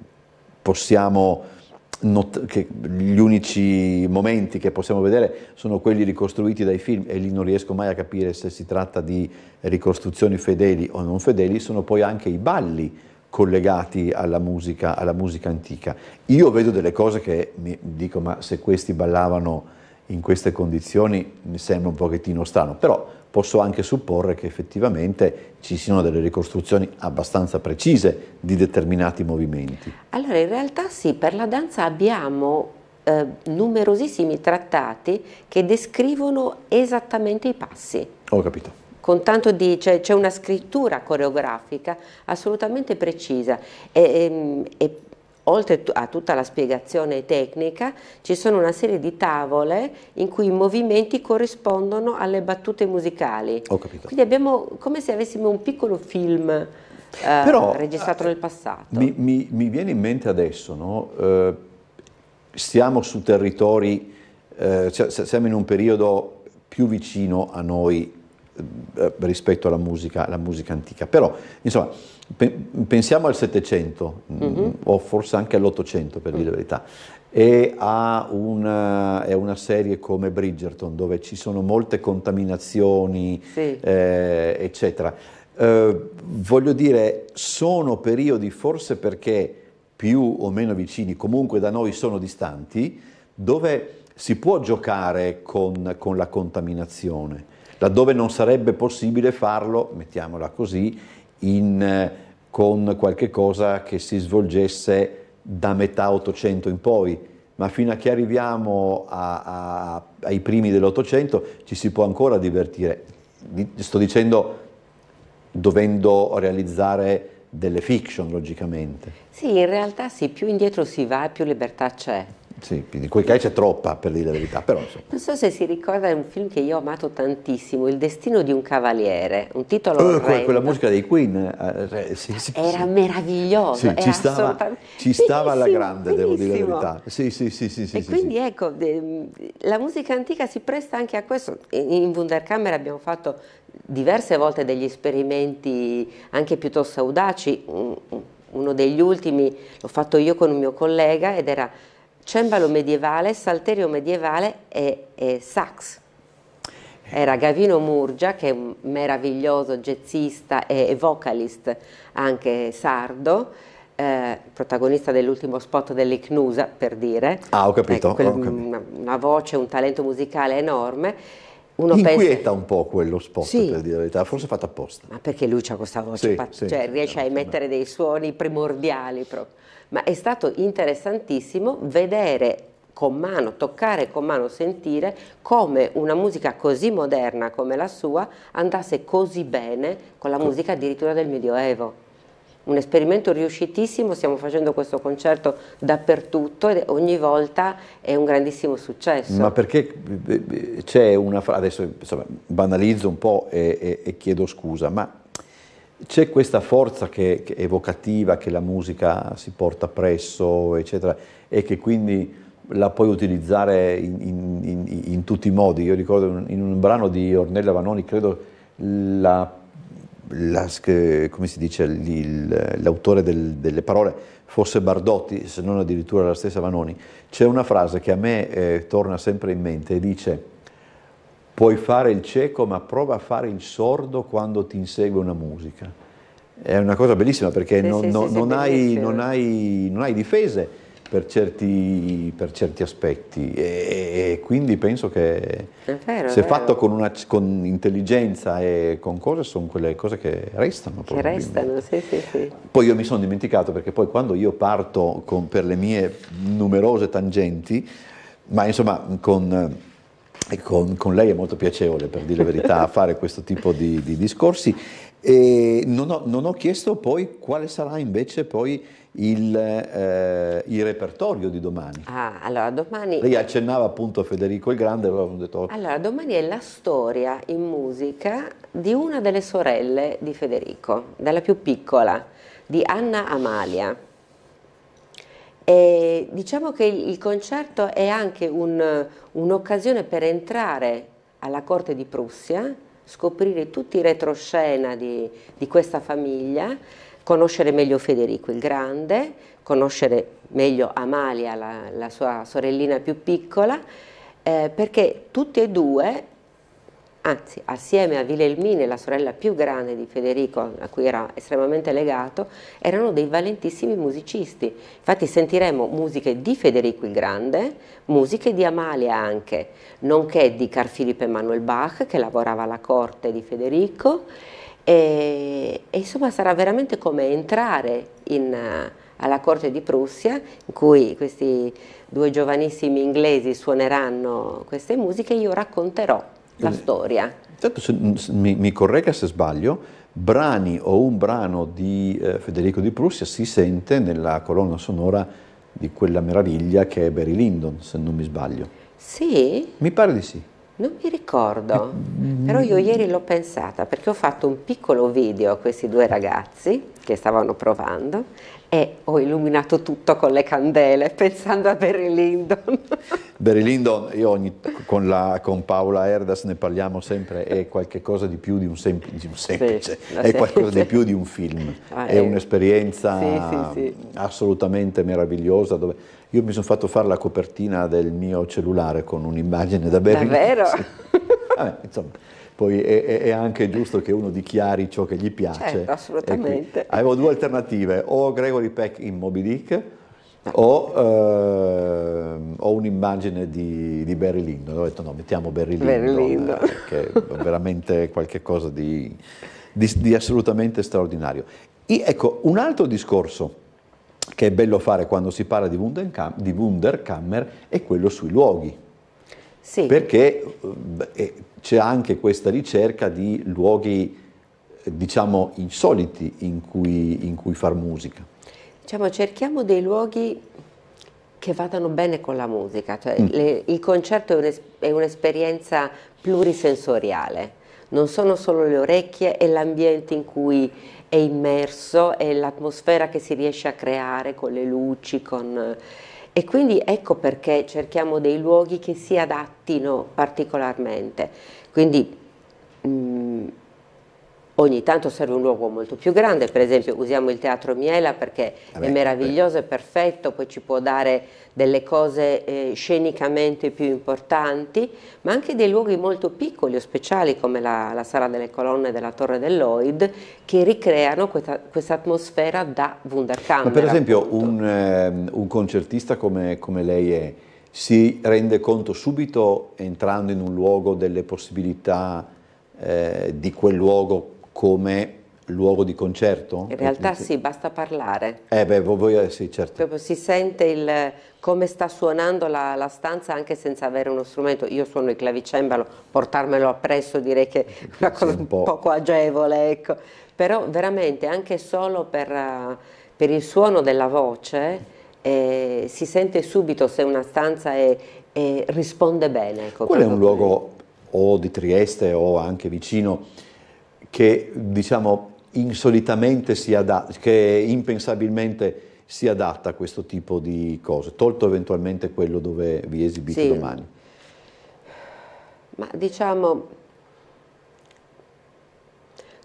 possiamo... Not- che gli unici momenti che possiamo vedere sono quelli ricostruiti dai film e lì non riesco mai a capire se si tratta di ricostruzioni fedeli o non fedeli, sono poi anche i balli collegati alla musica, alla musica antica. Io vedo delle cose che mi dico, ma se questi ballavano in queste condizioni mi sembra un pochettino strano, però posso anche supporre che effettivamente ci siano delle ricostruzioni abbastanza precise di determinati movimenti. Allora, in realtà sì, per la danza abbiamo eh, numerosissimi trattati che descrivono esattamente i passi. Ho capito con tanto di, cioè, c'è cioè, una scrittura coreografica assolutamente precisa e, e, ehm, e oltre a tutta la spiegazione tecnica, ci sono una serie di tavole in cui i movimenti corrispondono alle battute musicali. Ho capito. Quindi abbiamo come se avessimo un piccolo film eh, Però, registrato nel passato. Mi, mi, mi, viene in mente adesso, no? eh, stiamo su territori, eh, cioè, siamo in un periodo più vicino a noi eh, rispetto alla musica, alla musica antica. Però, insomma, pe pensiamo al Settecento, mm -hmm. o forse anche all'Ottocento, per mm dire la verità, e a una, a una, serie come Bridgerton, dove ci sono molte contaminazioni, sì. eh, eccetera. Eh, voglio dire, sono periodi forse perché più o meno vicini, comunque da noi sono distanti, dove si può giocare con, con la contaminazione laddove non sarebbe possibile farlo, mettiamola così, in, eh, con qualche cosa che si svolgesse da metà 800 in poi, ma fino a che arriviamo a, a, ai primi dell'Ottocento ci si può ancora divertire. Sto dicendo dovendo realizzare delle fiction, logicamente. Sì, in realtà sì, più indietro si va, più libertà c'è. Sì, di quei casi c'è troppa per dire la verità, però Non so se si ricorda un film che io ho amato tantissimo, Il destino di un cavaliere, un titolo eh, quella, quella musica dei Queen eh, eh sì, sì, era meraviglioso, era ci stava, ci stava alla grande, benissimo. devo dire la verità. Sì, sì, sì, sì, e quindi ecco, ehm, la musica antica si presta anche a questo. In Wunderkammer abbiamo fatto diverse volte degli esperimenti anche piuttosto audaci. Uno degli ultimi l'ho fatto io con un mio collega ed era cembalo medievale, salterio medievale e, e sax. Era Gavino Murgia, che è un meraviglioso jazzista e vocalist anche sardo, eh, protagonista dell'ultimo spot dell'Icnusa, per dire. Ah, ho capito. Eh, quel, ho capito. Una, una, voce, un talento musicale enorme. Uno Inquieta pensa... un po' quello spot, sì. per dire la verità, forse fatto apposta. Ma perché lui ha questa voce, sì, pat... sì, cioè riesce certo. a emettere dei suoni primordiali proprio ma è stato interessantissimo vedere con mano, toccare con mano, sentire come una musica così moderna come la sua andasse così bene con la musica addirittura del Medioevo. Un esperimento riuscitissimo, stiamo facendo questo concerto dappertutto e ogni volta è un grandissimo successo. Ma perché eh, eh, c'è una frase, adesso insomma, banalizzo un po' e, e, e chiedo scusa, ma c'è questa forza che, che evocativa che la musica si porta presso, eccetera, e che quindi la puoi utilizzare in, in, in, in tutti i modi. Io ricordo in un brano di Ornella Vanoni, credo la, la, eh, come si dice, l'autore del, delle parole fosse Bardotti, se non addirittura la stessa Vanoni, c'è una frase che a me eh, torna sempre in mente e dice Puoi fare il cieco, ma prova a fare il sordo quando ti insegue una musica. È una cosa bellissima perché sì, non, sì, non, non, hai, hai, non, hai, difese per certi, per certi aspetti e, e, quindi penso che vero, se fatto con, una, con, intelligenza e con cose sono quelle cose che restano. Che restano, sì, sì, sì. Poi io mi sono dimenticato perché poi quando io parto con, per le mie numerose tangenti, ma insomma con e con, con lei è molto piacevole, per dire la verità, <laughs> fare questo tipo di, di discorsi. E non ho, non ho, chiesto poi quale sarà invece poi il, eh, il repertorio di domani. Ah, allora domani... Lei accennava appunto Federico il Grande, allora ho detto... Allora, domani è la storia in musica di una delle sorelle di Federico, della più piccola, di Anna Amalia. E diciamo che il concerto è anche un, un'occasione per entrare alla corte di Prussia, scoprire tutti i retroscena di, di questa famiglia, conoscere meglio Federico il Grande, conoscere meglio Amalia, la, la sua sorellina più piccola, eh, perché tutti e due anzi assieme a Wilhelmine, la sorella più grande di Federico a cui era estremamente legato, erano dei valentissimi musicisti. Infatti sentiremo musiche di Federico il Grande, musiche di Amalia anche, nonché di Carl Philipp Emanuel Bach che lavorava alla corte di Federico e, e insomma sarà veramente come entrare in eh, alla corte di Prussia, in cui questi due giovanissimi inglesi suoneranno queste musiche, io racconterò la eh, storia. Intanto se, mi, mi, corregga se sbaglio, brani o un brano di eh, Federico di Prussia si sente nella colonna sonora di quella meraviglia che è Barry Lyndon, se non mi sbaglio. Sì? Mi pare di sì. Non mi ricordo, mm, però io ieri l'ho pensata perché ho fatto un piccolo video a questi due ragazzi che stavano provando e ho illuminato tutto con le candele, <laughs> pensando a Barry Lyndon. <laughs> Barry Lyndon, io ogni, con, la, con, Paola Erdas ne parliamo sempre, è qualcosa di più di un, sempl- di un semplice, sì, è qualcosa di più di un film, ah, è, è eh. un'esperienza sì, sì, assolutamente meravigliosa. Dove io mi sono fatto fare la copertina del mio cellulare con un'immagine da Barry Lyndon. Davvero? <laughs> Vabbè, insomma poi è, è, anche giusto che uno dichiari ciò che gli piace. Certo, assolutamente. Avevo due alternative, o Gregory Peck in Moby Dick, ah. o, ehm, ho un'immagine di, di Barry Lyndon, ho detto no, mettiamo Barry Lyndon, eh, che è veramente qualcosa di, di, di assolutamente straordinario. E, ecco, un altro discorso che è bello fare quando si parla di, Wunderkam, di Wunderkammer è quello sui luoghi. Sì. Perché eh, c'è anche questa ricerca di luoghi, diciamo, insoliti in cui, in cui far musica. Diciamo, cerchiamo dei luoghi che vadano bene con la musica, cioè, mm. le, il concerto è, un'es- è un'esperienza plurisensoriale, non sono solo le orecchie, è l'ambiente in cui è immerso, è l'atmosfera che si riesce a creare con le luci, con e quindi ecco perché cerchiamo dei luoghi che si adattino particolarmente. Quindi mh, mm, Ogni tanto serve un luogo molto più grande, per esempio usiamo il Teatro Miela perché Vabbè, ah, è meraviglioso, beh. è perfetto, poi ci può dare delle cose eh, scenicamente più importanti, ma anche dei luoghi molto piccoli o speciali come la, la Sala delle Colonne della Torre del che ricreano questa, questa atmosfera da Wunderkammer. Ma per esempio un, eh, un, concertista come, come lei è, si rende conto subito entrando in un luogo delle possibilità eh, di quel luogo come luogo di concerto? In realtà sì, basta parlare. Eh beh, voi eh, sì, certo. Proprio si sente il, come sta suonando la, la, stanza anche senza avere uno strumento. Io suono il clavicembalo, portarmelo appresso direi che è una cosa sì, un po'. poco agevole, ecco. Però veramente anche solo per, per il suono della voce eh, si sente subito se una stanza è, è, risponde bene. Ecco, Quello è un luogo o di Trieste o anche vicino che diciamo insolitamente si adatta, che impensabilmente si adatta a questo tipo di cose, tolto eventualmente quello dove vi esibite sì. domani. Ma diciamo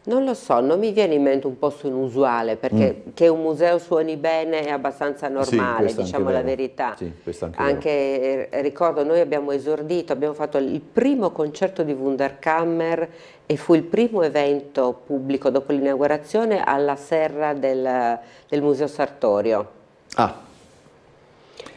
non lo so, non mi viene in mente un posto inusuale, perché mm. che un museo suoni bene è abbastanza normale, sì, diciamo la verità. Sì, anche, anche eh, ricordo, noi abbiamo esordito, abbiamo fatto il primo concerto di Wunderkammer e fu il primo evento pubblico dopo l'inaugurazione alla serra del, del Museo Sartorio. Ah,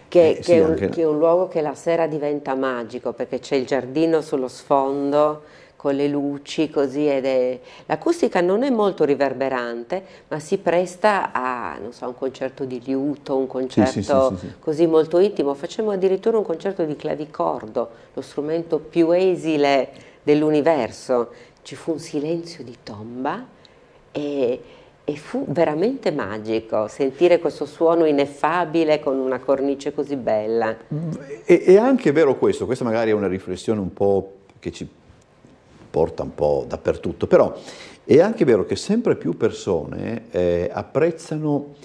che, eh, che, sì, è un, anche... che, è un, luogo che la sera diventa magico perché c'è il giardino sullo sfondo con le luci, così ed è... L'acustica non è molto riverberante, ma si presta a, so, un concerto di liuto, un concerto sì, sì, sì, così molto intimo. facciamo addirittura un concerto di clavicordo, lo strumento più esile dell'universo. Ci fu un silenzio di tomba e e fu veramente magico sentire questo suono ineffabile con una cornice così bella. E, e anche vero questo, questa magari è una riflessione un po' che ci porta un po' dappertutto, però è anche vero che sempre più persone eh, apprezzano,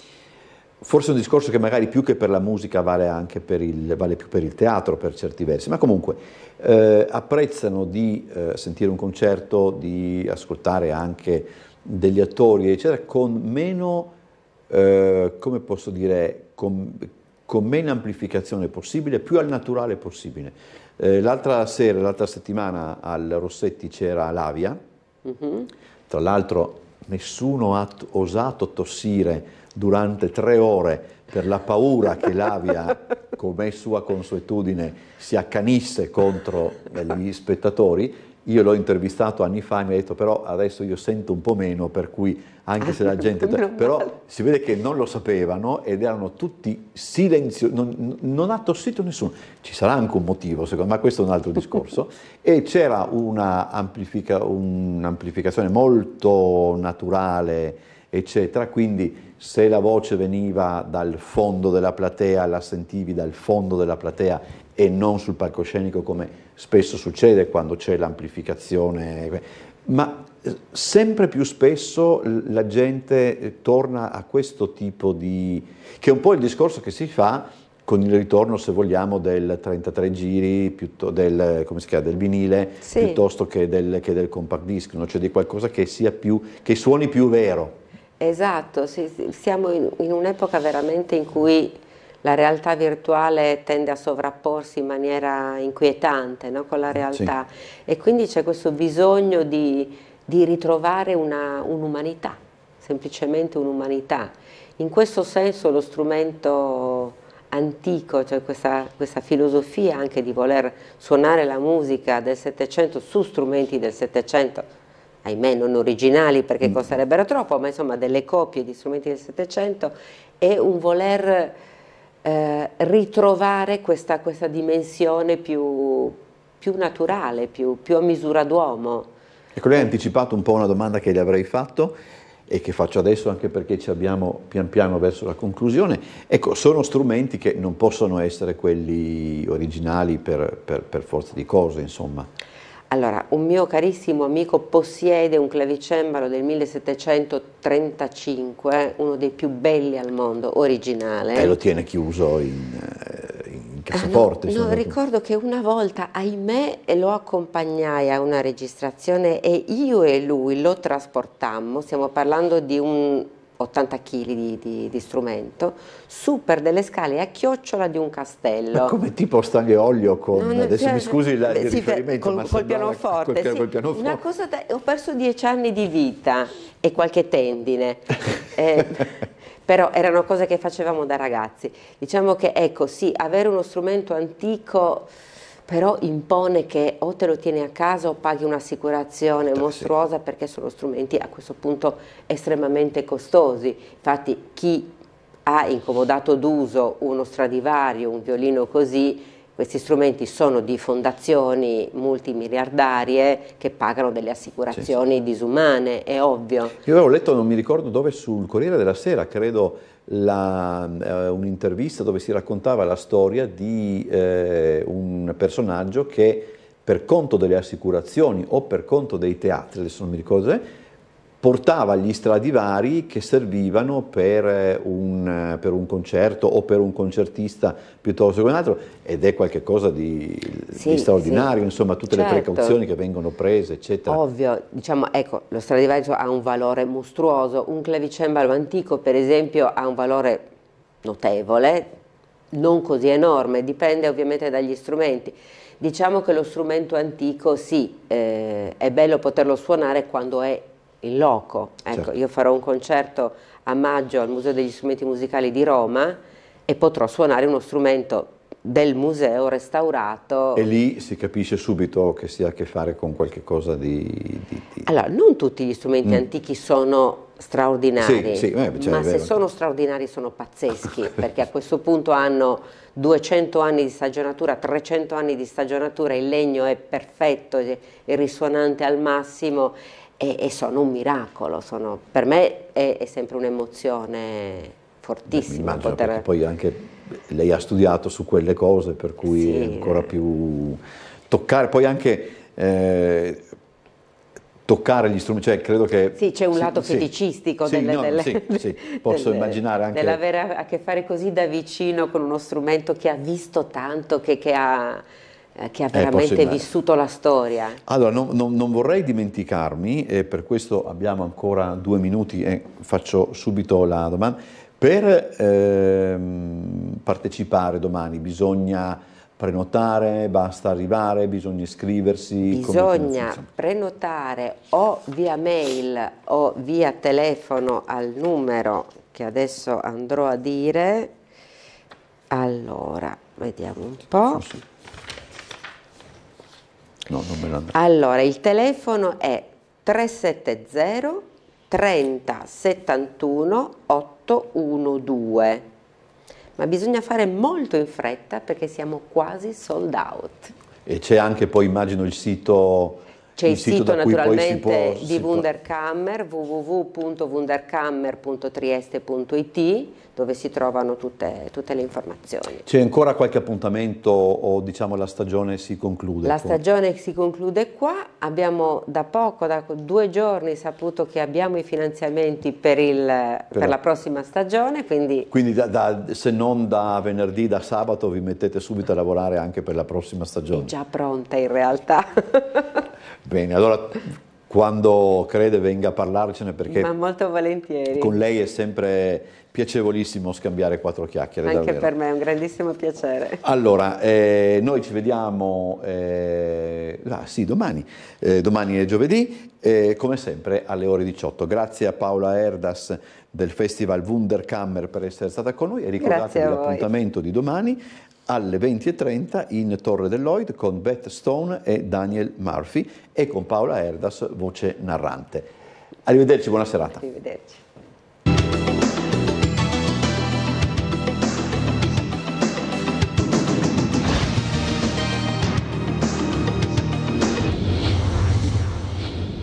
forse un discorso che magari più che per la musica vale anche per il, vale più per il teatro per certi versi, ma comunque eh, apprezzano di eh, sentire un concerto, di ascoltare anche degli attori, eccetera, con meno, eh, come posso dire, con, con meno amplificazione possibile, più al naturale possibile. Eh, l'altra sera, l'altra settimana al Rossetti c'era l'avia, uh-huh. tra l'altro nessuno ha t- osato tossire durante tre ore per la paura che l'avia, <laughs> come sua consuetudine, si accanisse contro eh, gli spettatori, io l'ho intervistato anni fa e mi ha detto però adesso io sento un po' meno, per cui anche ah, se la gente... però si vede che non lo sapevano ed erano tutti silenziosi, non, non, ha tossito nessuno. Ci sarà anche un motivo, secondo me, ma questo è un altro discorso. <laughs> e c'era un'amplificazione un molto naturale, eccetera, quindi se la voce veniva dal fondo della platea, la sentivi dal fondo della platea e non sul palcoscenico come spesso succede quando c'è l'amplificazione, ma eh, sempre più spesso la gente eh, torna a questo tipo di... che è un po' il discorso che si fa con il ritorno, se vogliamo, del 33 giri, del, chiama, del vinile, sì. piuttosto che del, che del, compact disc, no? cioè di qualcosa che, più, che suoni più vero. Esatto, sì, siamo in, in un'epoca veramente in cui la realtà virtuale tende a sovrapporsi in maniera inquietante no? con la realtà sì. e quindi c'è questo bisogno di, di ritrovare un'umanità, semplicemente un'umanità. In questo senso lo strumento antico, cioè questa, questa, filosofia anche di voler suonare la musica del Settecento su strumenti del Settecento, ahimè non originali perché mm. costerebbero troppo, ma insomma delle copie di strumenti del Settecento, è un voler eh, ritrovare questa, questa dimensione più, più naturale, più, più, a misura d'uomo. Ecco, lei ha anticipato un po' una domanda che le avrei fatto e che faccio adesso anche perché ci abbiamo pian piano verso la conclusione. Ecco, sono strumenti che non possono essere quelli originali per, per, per forza di cose, insomma. Allora, un mio carissimo amico possiede un clavicembalo del 1735, uno dei più belli al mondo, originale. E eh, lo tiene chiuso in, eh, in cassaforte. Ah, no, no ricordo che una volta, ahimè, lo accompagnai a una registrazione e io e lui lo trasportammo, stiamo parlando di un 80 kg di, di, di, strumento, su per delle scale a chiocciola di un castello. Ma come tipo stanghe olio con, non, adesso cioè, mi scusi il sì, riferimento, col, ma col ecco, pianoforte, col, col pianoforte. Una cosa da, ho perso dieci anni di vita e qualche tendine. <laughs> eh, però erano cose che facevamo da ragazzi. Diciamo che ecco, sì, avere uno strumento antico però impone che o te lo tieni a casa o paghi un'assicurazione mostruosa sì. perché sono strumenti a questo punto estremamente costosi. Infatti chi ha incomodato d'uso uno stradivario, un violino così, questi strumenti sono di fondazioni multimiliardarie che pagano delle assicurazioni sì, sì. disumane, è ovvio. Io avevo letto, non mi ricordo dove, sul Corriere della Sera, credo la, eh, un'intervista dove si raccontava la storia di eh, un personaggio che per conto delle assicurazioni o per conto dei teatri, adesso non mi ricordo, portava gli stradivari che servivano per eh, un, eh, per un, concerto o per un concertista piuttosto che un altro ed è qualcosa di, sì, di straordinario, sì. insomma tutte certo. le precauzioni che vengono prese eccetera. Ovvio, diciamo ecco lo stradivari ha un valore mostruoso, un clavicembalo antico per esempio ha un valore notevole, non così enorme, dipende ovviamente dagli strumenti. Diciamo che lo strumento antico sì, eh, è bello poterlo suonare quando è in loco. Ecco, certo. io farò un concerto a maggio al Museo degli Strumenti Musicali di Roma e potrò suonare uno strumento del museo restaurato. E lì si capisce subito che si ha a che fare con qualche cosa di... di, di... Allora, non tutti gli strumenti mm. antichi sono straordinari, sì, sì, eh, cioè, ma se sono straordinari sono pazzeschi, <laughs> perché a questo punto hanno 200 anni di stagionatura, 300 anni di stagionatura, il legno è perfetto, è risuonante al massimo e, e sono un miracolo, sono, per me è, è sempre un'emozione fortissima. Beh, poter... Poi anche lei ha studiato su quelle cose, per cui sì. è ancora più toccare, poi anche... Eh, toccare gli strumenti, cioè credo che... Sì, c'è un sì, lato sì, feticistico sì, delle, no, delle, sì, sì, <laughs> posso delle, immaginare anche... Dell'avere a che fare così da vicino con uno strumento che ha visto tanto, che, che ha eh, che ha eh, veramente eh, vissuto la storia. Allora, non, non, non vorrei dimenticarmi, e per questo abbiamo ancora due minuti e faccio subito la domanda, per ehm, partecipare domani bisogna prenotare, basta arrivare, bisogna iscriversi? Bisogna prenotare o via mail o via telefono al numero che adesso andrò a dire. Allora, vediamo un po'. Forse. No, non me lo Allora, il telefono è 370 30 71 812. Ma bisogna fare molto in fretta perché siamo quasi sold out. E c'è anche poi immagino il sito c'è il, il sito, sito naturalmente può, di Wunderkammer, www.wunderkammer.trieste.it, dove si trovano tutte, tutte le informazioni. C'è ancora qualche appuntamento o diciamo la stagione si conclude? La stagione si conclude qua, abbiamo da poco, da due giorni saputo che abbiamo i finanziamenti per, il, per, per la prossima stagione, quindi, quindi da, da, se non da venerdì, da sabato vi mettete subito a lavorare anche per la prossima stagione? È già pronta in realtà. <laughs> Bene, allora quando crede venga a parlarcene perché... Ma molto volentieri. Con lei è sempre piacevolissimo scambiare quattro chiacchiere. Anche davvero. per me è un grandissimo piacere. Allora, eh, noi ci vediamo eh, ah, sì, domani, eh, domani è giovedì, eh, come sempre alle ore 18. Grazie a Paola Erdas del Festival Wunderkammer per essere stata con noi e ricordatevi l'appuntamento di domani alle 20.30 in Torre dell'Oid con Beth Stone e Daniel Murphy e con Paola Erdas, voce narrante. Arrivederci, buona serata. Arrivederci.